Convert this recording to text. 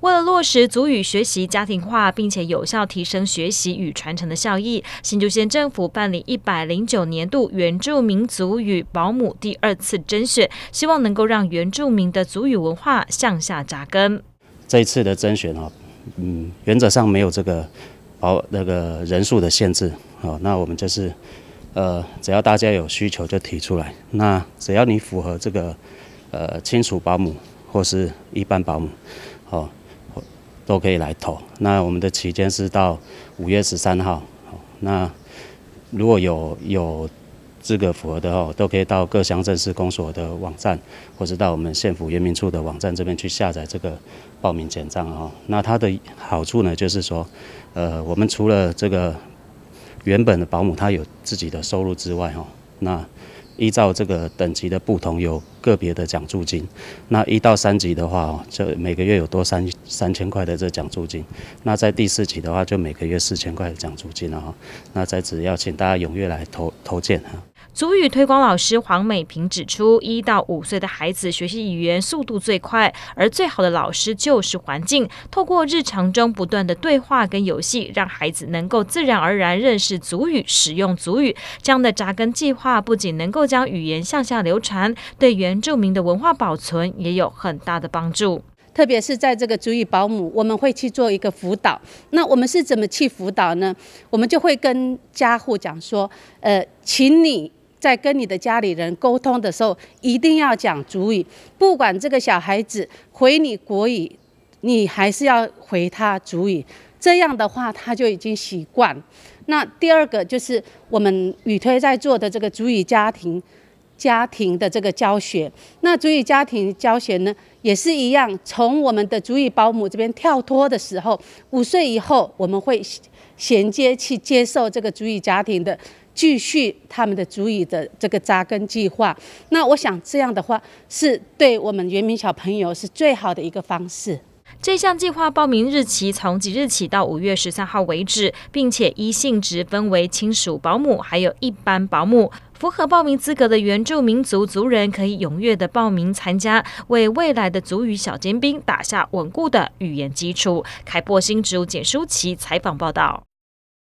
为了落实族语学习家庭化，并且有效提升学习与传承的效益，新竹县政府办理一百零九年度原住民族语保姆第二次甄选，希望能够让原住民的族语文化向下扎根。这一次的甄选呢，嗯，原则上没有这个保那个人数的限制，好，那我们就是，呃，只要大家有需求就提出来，那只要你符合这个，呃，亲属保姆或是一般保姆，哦。都可以来投，那我们的期间是到五月十三号。那如果有有资格符合的哦，都可以到各乡镇市公所的网站，或是到我们县府原民处的网站这边去下载这个报名简章啊。那它的好处呢，就是说，呃，我们除了这个原本的保姆她有自己的收入之外，哈。那依照这个等级的不同，有个别的奖助金。那一到三级的话，就每个月有多三三千块的这奖助金。那在第四级的话，就每个月四千块的奖助金了哈。那在此要请大家踊跃来投投建哈。族语推广老师黄美平指出，一到五岁的孩子学习语言速度最快，而最好的老师就是环境。透过日常中不断的对话跟游戏，让孩子能够自然而然认识族语、使用族语。这样的扎根计划不仅能够将语言向下流传，对原住民的文化保存也有很大的帮助。特别是在这个足语保姆，我们会去做一个辅导。那我们是怎么去辅导呢？我们就会跟家户讲说，呃，请你。在跟你的家里人沟通的时候，一定要讲主语。不管这个小孩子回你国语，你还是要回他主语。这样的话，他就已经习惯。那第二个就是我们语推在做的这个主语家庭家庭的这个教学。那主语家庭教学呢，也是一样，从我们的主语保姆这边跳脱的时候，五岁以后，我们会衔接去接受这个主语家庭的。继续他们的主语的这个扎根计划，那我想这样的话是对我们原民小朋友是最好的一个方式。这项计划报名日期从即日起到五月十三号为止，并且依性质分为亲属保姆还有一般保姆。符合报名资格的原住民族族人可以踊跃的报名参加，为未来的族语小尖兵打下稳固的语言基础。凯波新竹简书琪采访报道。